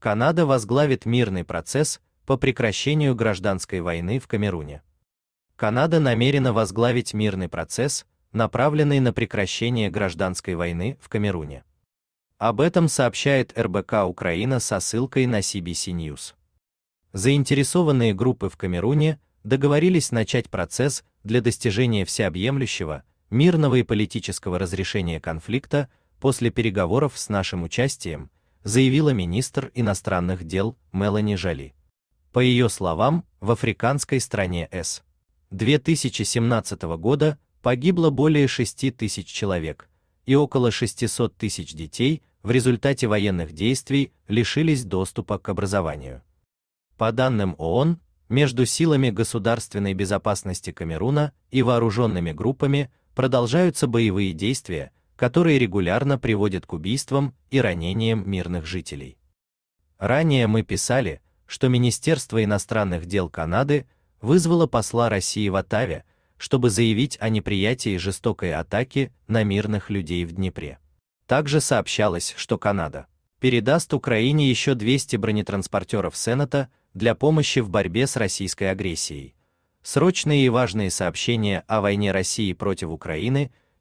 Канада возглавит мирный процесс по прекращению гражданской войны в Камеруне. Канада намерена возглавить мирный процесс, направленный на прекращение гражданской войны в Камеруне. Об этом сообщает РБК Украина со ссылкой на CBC News. Заинтересованные группы в Камеруне договорились начать процесс для достижения всеобъемлющего, мирного и политического разрешения конфликта после переговоров с нашим участием заявила министр иностранных дел Мелани Жали. По ее словам, в африканской стране С 2017 года погибло более 6 тысяч человек, и около 600 тысяч детей в результате военных действий лишились доступа к образованию. По данным ООН, между силами государственной безопасности Камеруна и вооруженными группами продолжаются боевые действия, которые регулярно приводят к убийствам и ранениям мирных жителей. Ранее мы писали, что Министерство иностранных дел Канады вызвало посла России в Оттаве, чтобы заявить о неприятии жестокой атаки на мирных людей в Днепре. Также сообщалось, что Канада передаст Украине еще 200 бронетранспортеров Сената для помощи в борьбе с российской агрессией. Срочные и важные сообщения о войне России против Украины –